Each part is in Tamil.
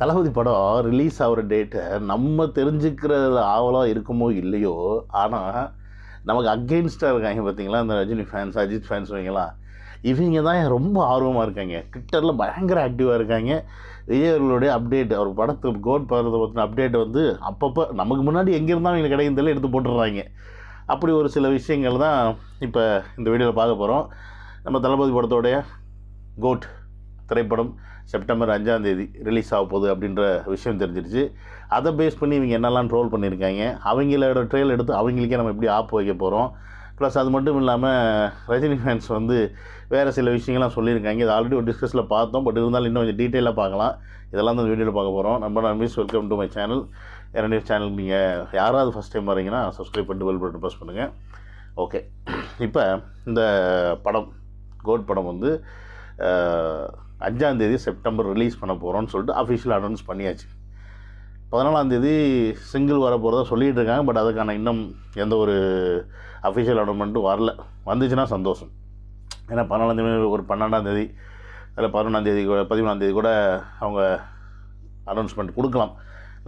தளபதி படம் ரிலீஸ் ஆகிற டேட்டை நம்ம தெரிஞ்சுக்கிற ஆவலாக இருக்குமோ இல்லையோ ஆனால் நமக்கு அகெயின்ஸ்டாக இருக்காங்க பார்த்தீங்களா அந்த ரஜினி ஃபேன்ஸ் அஜித் ஃபேன்ஸ் வைங்களா இவங்க தான் ரொம்ப ஆர்வமாக இருக்காங்க ட்விட்டரில் பயங்கர ஆக்டிவாக இருக்காங்க விஜயர்களுடைய அப்டேட் அவர் படத்துக்கு கோட் படத்தை பற்றின அப்டேட் வந்து அப்பப்போ நமக்கு முன்னாடி எங்கே இருந்தாலும் எங்களுக்கு கிடைக்கிறதில்ல எடுத்து போட்டுடுறாங்க அப்படி ஒரு சில விஷயங்கள் தான் இப்போ இந்த வீடியோவில் பார்க்க போகிறோம் நம்ம தளபதி படத்தோடைய கோட் திரைப்படம் செப்டம்பர் அஞ்சாம் தேதி ரிலீஸ் ஆக போகுது அப்படின்ற விஷயம் தெரிஞ்சிருச்சு அதை பேஸ் பண்ணி இவங்க என்னெல்லாம் ட்ரோல் பண்ணியிருக்காங்க அவங்களோட ட்ரெயில் எடுத்து அவங்களுக்கே நம்ம எப்படி ஆப் வைக்க போகிறோம் ப்ளஸ் அது மட்டும் இல்லாமல் ரஜினி ஃபேன்ஸ் வந்து வேறு சில விஷயங்கள்லாம் சொல்லியிருக்காங்க இது ஆல்ரெடி ஒரு டிஸ்கஸில் பார்த்தோம் பட் இருந்தாலும் இன்னும் கொஞ்சம் டீட்டெயிலாக பார்க்கலாம் இதெல்லாம் தான் வீடியோவில் பார்க்க போகிறோம் நம்ம நான் miss welcome to my channel இரண்டு சேனல் நீங்கள் யாராவது ஃபஸ்ட் டைம் வரீங்கன்னா சப்ஸ்கிரைப் பண்ணிட்டு பெல் பட்டன் ப்ரெஸ் பண்ணுங்கள் ஓகே இப்போ இந்த படம் கோட் படம் வந்து அஞ்சாந்தேதி செப்டம்பர் ரிலீஸ் பண்ண போகிறோம்னு சொல்லிட்டு அஃபிஷியல் அனௌன்ஸ் பண்ணியாச்சு பதினாலாந்தேதி சிங்கிள் வர போகிறதா சொல்லிகிட்டு இருக்காங்க பட் அதுக்கான இன்னும் எந்த ஒரு அஃபிஷியல் அனௌன்மெண்ட்டும் வரல வந்துச்சுன்னா சந்தோஷம் ஏன்னா பதினாலாந்தேதி ஒரு பன்னெண்டாந்தேதி அதில் பதினொன்றாந்தேதி கூட பதிமூணாந்தேதி கூட அவங்க அனௌன்ஸ்மெண்ட் கொடுக்கலாம்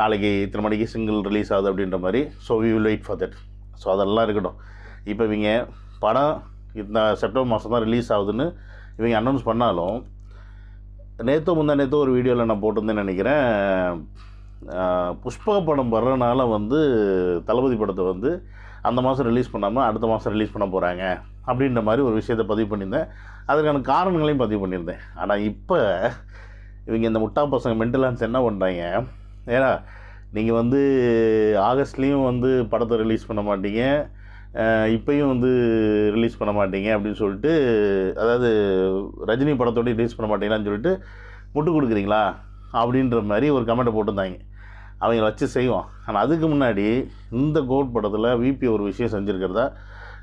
நாளைக்கு இத்தனை மணிக்கு சிங்கிள் ரிலீஸ் ஆகுது அப்படின்ற மாதிரி so we will wait for that so அதெல்லாம் இருக்கட்டும் இப்போ இவங்க படம் இந்த செப்டம்பர் மாதம் தான் ரிலீஸ் ஆகுதுன்னு இவங்க அனௌன்ஸ் பண்ணாலும் நேற்று முந்தா நேற்று ஒரு வீடியோவில் நான் போட்டிருந்தேன்னு நினைக்கிறேன் புஷ்பக படம் வர்றதுனால வந்து தளபதி படத்தை வந்து அந்த மாதம் ரிலீஸ் பண்ணாமல் அடுத்த மாதம் ரிலீஸ் பண்ண போகிறாங்க அப்படின்ற மாதிரி ஒரு விஷயத்தை பதிவு பண்ணியிருந்தேன் அதற்கான காரணங்களையும் பதிவு பண்ணியிருந்தேன் ஆனால் இப்போ இவங்க இந்த முட்டா பசங்க மென்டலான்ஸ் என்ன பண்ணுறாங்க ஏன்னா நீங்கள் வந்து ஆகஸ்ட்லேயும் வந்து படத்தை ரிலீஸ் பண்ண மாட்டீங்க இப்பையும் வந்து ரிலீஸ் பண்ண மாட்டீங்க அப்படின்னு சொல்லிட்டு அதாவது ரஜினி படத்தோடய ரிலீஸ் பண்ண மாட்டீங்களான்னு சொல்லிட்டு முட்டு கொடுக்குறீங்களா அப்படின்ற மாதிரி ஒரு கமெண்ட்டை போட்டிருந்தாங்க அவங்கள வச்சு செய்வோம் ஆனால் அதுக்கு முன்னாடி இந்த கோட் படத்தில் விபி ஒரு விஷயம் செஞ்சுருக்கிறதா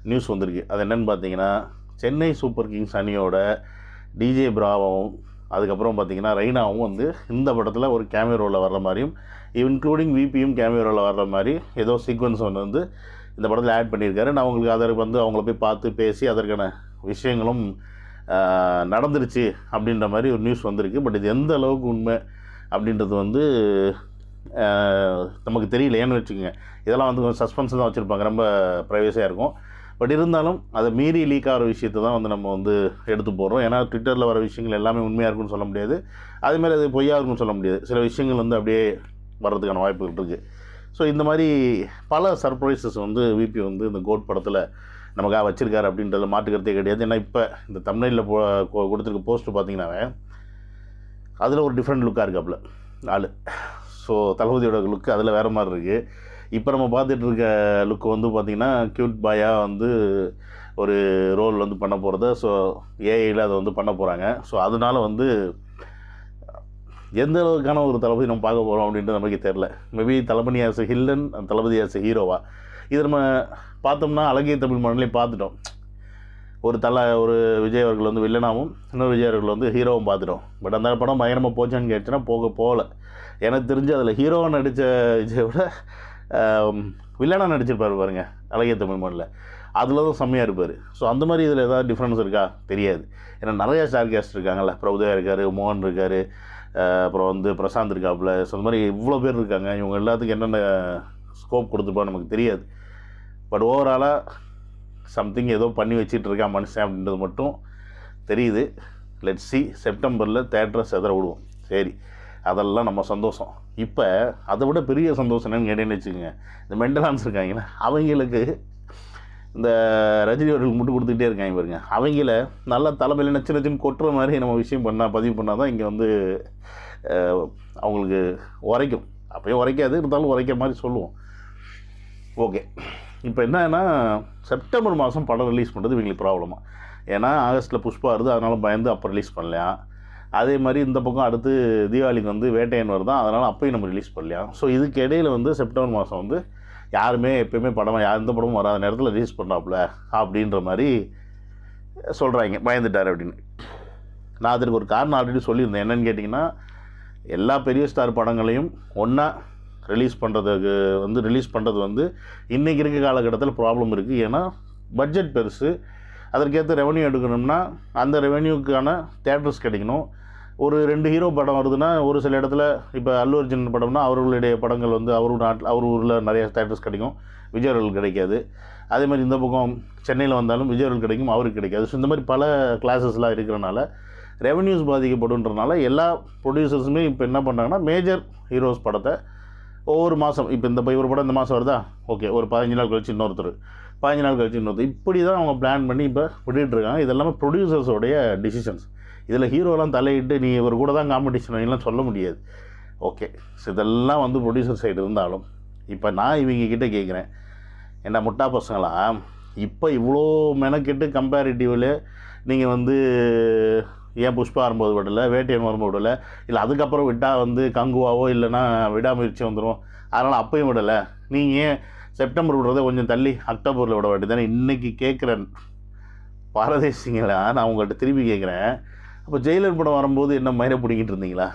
நியூஸ் வந்திருக்கு அது என்னென்னு பார்த்தீங்கன்னா சென்னை சூப்பர் கிங்ஸ் அணியோட டிஜே பிராவாவும் அதுக்கப்புறம் பார்த்தீங்கன்னா ரெய்னாவும் வந்து இந்த படத்தில் ஒரு கேமரோவில் வர்ற மாதிரியும் இன்க்ளூடிங் விபியும் கேமராவில் வர்ற மாதிரி ஏதோ சீக்வன்ஸ் ஒன்று வந்து இந்த படத்தில் ஆட் பண்ணியிருக்காரு நான் உங்களுக்கு அதற்கு வந்து அவங்கள போய் பார்த்து பேசி அதற்கான விஷயங்களும் நடந்துருச்சு அப்படின்ற மாதிரி ஒரு நியூஸ் வந்திருக்கு பட் இது எந்த அளவுக்கு உண்மை அப்படின்றது வந்து நமக்கு தெரியல ஏன்னு வச்சுக்கோங்க இதெல்லாம் வந்து கொஞ்சம் சஸ்பென்ஸ் தான் வச்சுருப்பாங்க ரொம்ப ப்ரைவசியாக இருக்கும் பட் இருந்தாலும் அதை மீறி லீக் ஆகிற விஷயத்தை தான் வந்து நம்ம வந்து எடுத்து போகிறோம் ஏன்னா ட்விட்டரில் வர விஷயங்கள் எல்லாமே உண்மையாக இருக்குன்னு சொல்ல முடியாது அதுமாதிரி அது பொய்யாக இருக்குன்னு சொல்ல முடியாது சில விஷயங்கள் வந்து அப்படியே வர்றதுக்கான வாய்ப்புகள் இருக்குது ஸோ இந்த மாதிரி பல சர்ப்ரைசஸ் வந்து விபி வந்து இந்த கோட் படத்தில் நமக்காக வச்சுருக்காரு அப்படின்றத மாட்டுக்கிறதே கிடையாது ஏன்னா இப்போ இந்த தமிழில் போ கொடுத்துருக்க போஸ்ட்டு பார்த்தீங்கன்னாவே அதில் ஒரு டிஃப்ரெண்ட் லுக்காக இருக்காப்புல ஆள் ஸோ தளபதியோட லுக்கு அதில் வேறு மாதிரி இருக்குது இப்போ நம்ம பார்த்துட்டு இருக்க லுக்கு வந்து பார்த்திங்கன்னா க்யூட் பாயாக வந்து ஒரு ரோல் வந்து பண்ண போகிறத ஸோ ஏஐயில் அதை வந்து பண்ண போகிறாங்க ஸோ அதனால் வந்து எந்த அளவுக்கான ஒரு தளபதி நம்ம பார்க்க போகிறோம் அப்படின்றது நமக்கு தெரில maybe Thalapathy as villain Thalapathy as ஹீரோவா இதை நம்ம பார்த்தோம்னா அழகிய தமிழ் மண்ணிலையும் பார்த்துட்டோம் ஒரு தலை ஒரு விஜய் அவர்கள் வந்து வில்லனாகவும் இன்னொரு விஜய் அவர்கள் வந்து ஹீரோவும் பார்த்துட்டோம் பட் அந்த படம் பயங்கரமாக போச்சான்னு கேட்டுச்சுன்னா போக போகல எனக்கு தெரிஞ்சு அதில் ஹீரோவாக நடித்த விஜய் விட வில்லனாக நடிச்சிருப்பார் பாருங்க அழகிய தமிழ் மண்ணில் அதில் தான் செம்மையாக இருப்பார் ஸோ அந்த மாதிரி இதில் ஏதாவது டிஃப்ரென்ஸ் இருக்கா தெரியாது ஏன்னா நிறையா ஸ்டார் கேஸ்ட் இருக்காங்கல்ல பிரபுதேவா இருக்கார் மோகன் இருக்கார் அப்புறம் வந்து பிரசாந்த் இருக்காப்புல ஸோ அந்த மாதிரி இவ்வளோ பேர் இருக்காங்க இவங்க எல்லாத்துக்கும் என்னென்ன ஸ்கோப் கொடுத்துருப்பா நமக்கு தெரியாது பட் ஓவராலாக சம்திங் ஏதோ பண்ணி வச்சுட்டு இருக்கா மனுஷன் அப்படின்றது மட்டும் தெரியுது லெட் சி செப்டம்பரில் தேட்டரை செதற விடுவோம் சரி அதெல்லாம் நம்ம சந்தோஷம் இப்போ அதை விட பெரிய சந்தோஷம் என்னன்னு கேட்டேன்னு வச்சுக்கோங்க இந்த மெண்டலான்ஸ் இருக்காங்கன்னா அவங்களுக்கு இந்த ரஜினி அவர்கள் முட்டு கொடுத்துக்கிட்டே இருக்காங்க பாருங்க அவங்கள நல்ல தலைமையில் நச்சு நச்சுன்னு கொட்டுற மாதிரி நம்ம விஷயம் பண்ணால் பதிவு பண்ணால் தான் இங்கே வந்து அவங்களுக்கு உரைக்கும் அப்போயும் உரைக்காது இருந்தாலும் உரைக்க மாதிரி சொல்லுவோம் ஓகே இப்போ என்னன்னா செப்டம்பர் மாதம் படம் ரிலீஸ் பண்ணுறது இவங்களுக்கு ப்ராப்ளமாக ஏன்னா ஆகஸ்ட்டில் புஷ்பா வருது அதனால் பயந்து அப்போ ரிலீஸ் பண்ணலையா அதே மாதிரி இந்த பக்கம் அடுத்து தீபாவளிக்கு வந்து வேட்டையன் வருதான் அதனால் அப்போயும் நம்ம ரிலீஸ் பண்ணலையா ஸோ இதுக்கு இடையில் வந்து செப்டம்பர் மாதம் வந்து யாருமே எப்பயுமே படம் யார் எந்த படமும் வராத நேரத்தில் ரிலீஸ் பண்ணாப்புல அப்படின்ற மாதிரி சொல்கிறாங்க பயந்துட்டார் அப்படின்னு நான் அதற்கு ஒரு காரணம் ஆல்ரெடி சொல்லியிருந்தேன் என்னென்னு கேட்டிங்கன்னா எல்லா பெரிய ஸ்டார் படங்களையும் ஒன்றா ரிலீஸ் பண்ணுறதுக்கு வந்து ரிலீஸ் பண்ணுறது வந்து இன்றைக்கி இருக்க காலகட்டத்தில் ப்ராப்ளம் இருக்குது ஏன்னா பட்ஜெட் பெருசு அதற்கேற்ற ரெவன்யூ எடுக்கணும்னா அந்த ரெவென்யூக்கான தேட்டர்ஸ் கிடைக்கணும் ஒரு ரெண்டு ஹீரோ படம் வருதுன்னா ஒரு சில இடத்துல இப்போ அல்லு அர்ஜுன் படம்னா அவர்களுடைய படங்கள் வந்து அவர் நாட்டில் அவர் ஊரில் நிறைய தேட்டர்ஸ் கிடைக்கும் விஜய் கிடைக்காது அதே மாதிரி இந்த பக்கம் சென்னையில் வந்தாலும் விஜய் கிடைக்கும் அவருக்கு கிடைக்காது ஸோ இந்த மாதிரி பல கிளாஸஸ்லாம் இருக்கிறனால ரெவன்யூஸ் பாதிக்கப்படுன்றனால எல்லா ப்ரொடியூசர்ஸுமே இப்போ என்ன பண்ணுறாங்கன்னா மேஜர் ஹீரோஸ் படத்தை ஒவ்வொரு மாதம் இப்போ இந்த இவர் படம் இந்த மாதம் வருதா ஓகே ஒரு பதினஞ்சு நாள் கழிச்சு இன்னொருத்தர் பதினஞ்சு நாள் கழிச்சு இன்னொருத்தர் இப்படி தான் அவங்க பிளான் பண்ணி இப்போ விட்டுட்டுருக்காங்க இதெல்லாமே ப்ரொடியூசர்ஸோடைய டிசிஷன்ஸ் இதில் ஹீரோலாம் தலையிட்டு நீ இவர் கூட தான் காம்படிஷன் எல்லாம் சொல்ல முடியாது ஓகே ஸோ இதெல்லாம் வந்து ப்ரொடியூசர் சைடு இருந்தாலும் இப்போ நான் இவங்க கிட்டே கேட்குறேன் என்ன முட்டா பசங்களாம் இப்போ இவ்வளோ மெனக்கெட்டு கம்பேரிட்டிவில் நீங்கள் வந்து ஏன் புஷ்பா வரும்போது விடலை வேட்டையன் வரும்போது விடலை இல்லை அதுக்கப்புறம் விட்டால் வந்து கங்குவாவோ இல்லைன்னா விடாமுயற்சி வந்துடும் அதனால் அப்பையும் விடலை நீங்கள் ஏன் செப்டம்பர் விடுறதை கொஞ்சம் தள்ளி அக்டோபரில் விட வேண்டியது தானே இன்றைக்கி கேட்குறேன் பாரதேசிங்களா நான் உங்கள்கிட்ட திரும்பி கேட்குறேன் அப்போ ஜெயிலர் படம் வரும்போது என்ன மயிரை பிடிக்கிட்டு இருந்தீங்களா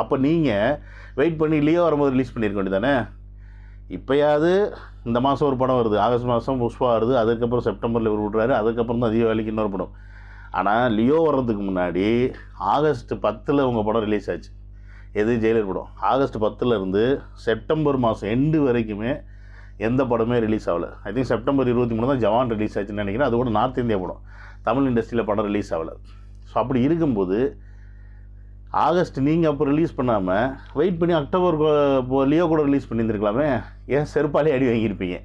அப்போ நீங்கள் வெயிட் பண்ணி இல்லையோ வரும்போது ரிலீஸ் பண்ணியிருக்க வேண்டியதானே இப்போயாவது இந்த மாதம் ஒரு படம் வருது ஆகஸ்ட் மாதம் புஷ்பா வருது அதுக்கப்புறம் செப்டம்பரில் இவர் விட்றாரு அதுக்கப்புறம் தான் வேலைக்கு இன்னொரு படம் ஆனால் லியோ வர்றதுக்கு முன்னாடி ஆகஸ்ட் பத்தில் உங்கள் படம் ரிலீஸ் ஆச்சு எது ஜெயிலர் படம் ஆகஸ்ட் பத்தில் இருந்து செப்டம்பர் மாதம் எண்டு வரைக்குமே எந்த படமே ரிலீஸ் ஆகலை ஐ திங்க் செப்டம்பர் இருபத்தி மூணு தான் ஜவான் ரிலீஸ் ஆச்சுன்னு நினைக்கிறேன் அது கூட நார்த் இந்தியா படம் தமிழ் இண்டஸ்ட்ரியில் படம் ரிலீஸ் ஆகலை ஸோ அப்படி இருக்கும்போது ஆகஸ்ட் நீங்கள் அப்போ ரிலீஸ் பண்ணாமல் வெயிட் பண்ணி அக்டோபர் லியோ கூட ரிலீஸ் பண்ணியிருந்துருக்கலாமே ஏன் செருப்பாலே அடி வாங்கியிருப்பீங்க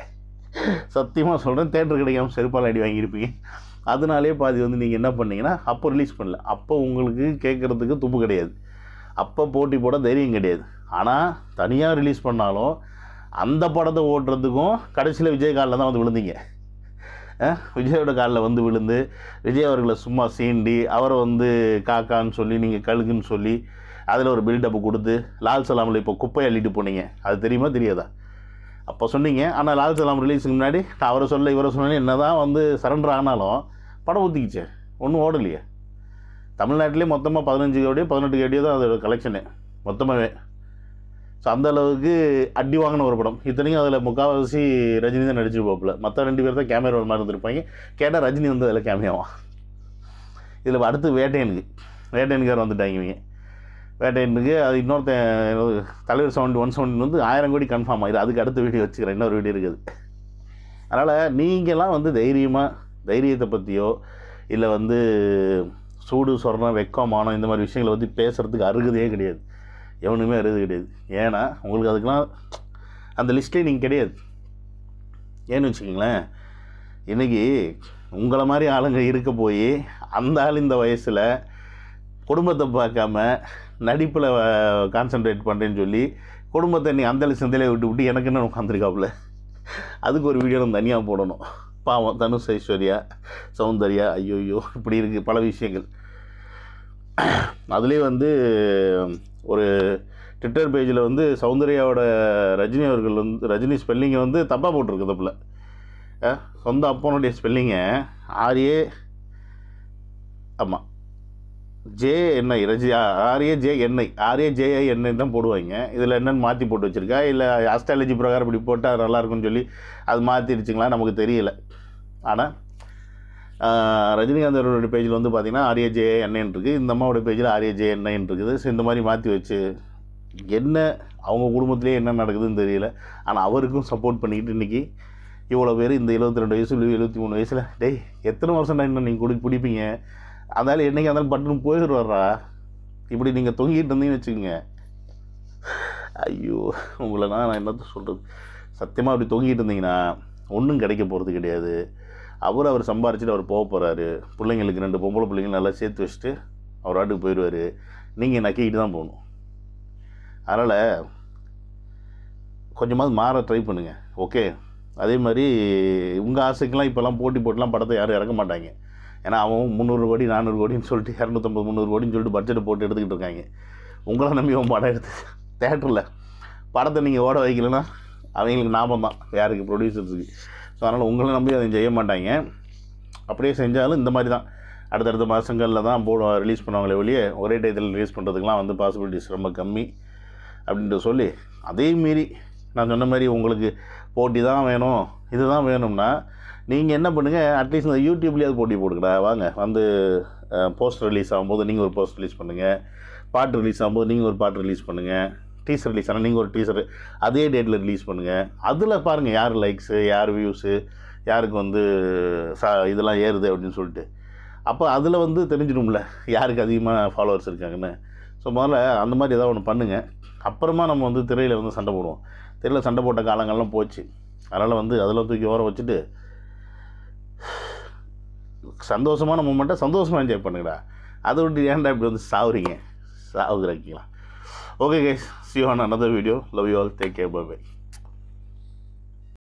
சத்தியமாக சொல்கிறேன் தேட்டர் கிடைக்காம செருப்பாலே அடி வாங்கியிருப்பீங்க அதனாலே பாதி வந்து நீங்கள் என்ன பண்ணீங்கன்னா அப்போ ரிலீஸ் பண்ணல அப்போ உங்களுக்கு கேட்குறதுக்கு துப்பு கிடையாது அப்போ போட்டி போட தைரியம் கிடையாது ஆனால் தனியாக ரிலீஸ் பண்ணாலும் அந்த படத்தை ஓட்டுறதுக்கும் கடைசியில் விஜய் காலில் தான் வந்து விழுந்தீங்க விஜயோட காலில் வந்து விழுந்து விஜய் அவர்களை சும்மா சீண்டி அவரை வந்து காக்கான்னு சொல்லி நீங்கள் கழுகுன்னு சொல்லி அதில் ஒரு பில்டப்பு கொடுத்து லால் சலாமில் இப்போ குப்பை அள்ளிட்டு போனீங்க அது தெரியுமா தெரியாதா அப்போ சொன்னீங்க ஆனால் லால் சலாம் ரிலீஸுக்கு முன்னாடி நான் அவரை சொல்ல இவரை சொன்னாலே என்ன தான் வந்து சரண்டர் ஆனாலும் படம் ஊற்றிக்கிச்சே ஒன்றும் ஓடலையே தமிழ்நாட்டிலே மொத்தமாக பதினஞ்சு கோடியோ பதினெட்டு கோடியோ தான் அதோட கலெக்ஷனு மொத்தமாகவே ஸோ அந்த அளவுக்கு அடி வாங்கின ஒரு படம் இத்தனையும் அதில் முக்கால்வாசி ரஜினி தான் நடிச்சிருப்பாப்புல மற்ற ரெண்டு பேர் தான் கேமரா ஒரு மாதிரி இருந்திருப்பாங்க கேட்டால் ரஜினி வந்து அதில் கேமியாவா இதில் அடுத்து வேட்டையனுக்கு வேட்டையனுக்கார் வந்துட்டாங்க இவங்க வேட்டையனுக்கு அது இன்னொருத்தன் தலைவர் சவுண்ட் ஒன் செவன்டி வந்து ஆயிரம் கோடி கன்ஃபார்ம் ஆயிடும் அதுக்கு அடுத்த வீடியோ வச்சுக்கிறேன் இன்னொரு வீடியோ இருக்குது அதனால் நீங்கள்லாம் வந்து தைரியமாக தைரியத்தை பற்றியோ இல்லை வந்து சூடு சொரணம் வெக்கம் மானம் இந்த மாதிரி விஷயங்களை வந்து பேசுகிறதுக்கு அருகதையே கிடையாது எவனுமே வருது கிடையாது ஏன்னா உங்களுக்கு அதுக்கெலாம் அந்த லிஸ்ட்லேயே நீங்கள் கிடையாது ஏன்னு வச்சுக்கிங்களேன் இன்றைக்கி உங்களை மாதிரி ஆளுங்க இருக்க போய் அந்த ஆள் இந்த வயசில் குடும்பத்தை பார்க்காம நடிப்பில் கான்சன்ட்ரேட் பண்ணுறேன்னு சொல்லி குடும்பத்தை நீ அந்த சிந்தையிலே விட்டு விட்டு எனக்கு என்ன உட்காந்துருக்காப்புல அதுக்கு ஒரு வீடியோ நம்ம தனியாக போடணும் பாவம் தனுஷ் ஐஸ்வர்யா சௌந்தர்யா ஐயோ இப்படி இருக்குது பல விஷயங்கள் அதுலேயே வந்து ஒரு ட்விட்டர் பேஜில் வந்து சௌந்தர்யாவோட ரஜினி அவர்கள் வந்து ரஜினி ஸ்பெல்லிங்கை வந்து தப்பாக போட்டிருக்கு தப்பில் சொந்த அப்போனுடைய ஸ்பெல்லிங்கை ஆரியே ஆமாம் ஜேஎன்ஐ ரஜி R A J N I R A J I N I தான் போடுவாங்க இதில் என்னென்னு மாற்றி போட்டு வச்சுருக்கா இல்லை ஆஸ்ட்ராலஜி பிரகாரம் இப்படி போட்டால் நல்லாயிருக்குன்னு சொல்லி அது மாற்றிடுச்சுங்களா நமக்கு தெரியல ஆனால் ரஜினிகாந்த் அவருடைய பேஜில் வந்து பார்த்திங்கன்னா ஜே என்னன்னு இருக்குது இந்த அம்மாவோட பேஜில் ஜே என்னன்னு இருக்குது ஸோ இந்த மாதிரி மாற்றி வச்சு என்ன அவங்க குடும்பத்திலே என்ன நடக்குதுன்னு தெரியல ஆனால் அவருக்கும் சப்போர்ட் பண்ணிக்கிட்டு இன்றைக்கி இவ்வளோ பேர் இந்த இருபத்தி ரெண்டு வயசு எழுபத்தி மூணு வயசில் டேய் எத்தனை வருஷம் இன்னும் நீங்கள் குடி பிடிப்பீங்க அதனால் என்றைக்கு அதனால் பட்டுன்னு போயிடுவாரா இப்படி நீங்கள் தொங்கிட்டு இருந்தீங்கன்னு வச்சுக்கோங்க ஐயோ உங்களை நான் என்னத்த சொல்கிறது சத்தியமாக அப்படி தொங்கிட்டு இருந்தீங்கன்னா ஒன்றும் கிடைக்க போகிறது கிடையாது அவர் அவர் சம்பாரிச்சுட்டு அவர் போக போகிறாரு பிள்ளைங்களுக்கு ரெண்டு பொம்பளை பிள்ளைங்களும் நல்லா சேர்த்து வச்சுட்டு அவர் ஆட்டுக்கு போயிடுவார் நீங்கள் நக்கிக்கிட்டு தான் போகணும் அதனால் கொஞ்சமாவது மாற ட்ரை பண்ணுங்கள் ஓகே அதே மாதிரி உங்கள் ஆசைக்கெலாம் இப்போல்லாம் போட்டி போட்டுலாம் படத்தை யாரும் இறக்க மாட்டாங்க ஏன்னா அவன் முந்நூறு கோடி நானூறு கோடின்னு சொல்லிட்டு இரநூத்தம்பது முந்நூறு கோடின்னு சொல்லிட்டு பட்ஜெட் போட்டு எடுத்துக்கிட்டு இருக்காங்க உங்களை நம்பி அவன் படம் எடுத்து தேட்டரில் படத்தை நீங்கள் ஓட வைக்கலன்னா அவங்களுக்கு ஞாபகம் தான் யாருக்கு ப்ரொடியூசர்ஸுக்கு ஸோ அதனால் உங்களை நம்பி அதை செய்ய மாட்டாங்க அப்படியே செஞ்சாலும் இந்த மாதிரி தான் அடுத்தடுத்த மாதங்களில் தான் போட ரிலீஸ் பண்ணுவாங்களே வெளியே ஒரே டயத்தில் ரிலீஸ் பண்ணுறதுக்கெலாம் வந்து பாசிபிலிட்டிஸ் ரொம்ப கம்மி அப்படின்ட்டு சொல்லி அதே மீறி நான் சொன்ன மாதிரி உங்களுக்கு போட்டி தான் வேணும் இது தான் வேணும்னா நீங்கள் என்ன பண்ணுங்கள் அட்லீஸ்ட் இந்த யூடியூப்லேயாவது போட்டி போட்டுக்கடா வாங்க வந்து போஸ்ட் ரிலீஸ் ஆகும்போது நீங்கள் ஒரு போஸ்ட் ரிலீஸ் பண்ணுங்கள் பாட்டு ரிலீஸ் ஆகும்போது நீங்கள் ஒரு பாட்டு ரிலீஸ் பண்ணுங்கள் டீசர் ரிலீஸ் ஆனால் நீங்கள் ஒரு டீசர் அதே டேட்டில் ரிலீஸ் பண்ணுங்கள் அதில் பாருங்கள் யார் லைக்ஸு யார் வியூஸு யாருக்கு வந்து சா இதெல்லாம் ஏறுது அப்படின்னு சொல்லிட்டு அப்போ அதில் வந்து தெரிஞ்சிடும்ல யாருக்கு அதிகமாக ஃபாலோவர்ஸ் இருக்காங்கன்னு ஸோ முதல்ல அந்த மாதிரி ஏதாவது ஒன்று பண்ணுங்கள் அப்புறமா நம்ம வந்து திரையில் வந்து சண்டை போடுவோம் திரையில் சண்டை போட்ட காலங்கள்லாம் போச்சு அதனால் வந்து அதில் தூக்கி ஓர வச்சுட்டு சந்தோஷமான மூமெண்ட்டை சந்தோஷமாக என்ஜாய் பண்ணுங்கடா அதை விட்டு ஏன்டா இப்படி வந்து சாவுறீங்க சாவுகிறாக்கிங்களா okay guys see you on another video love you all take care bye bye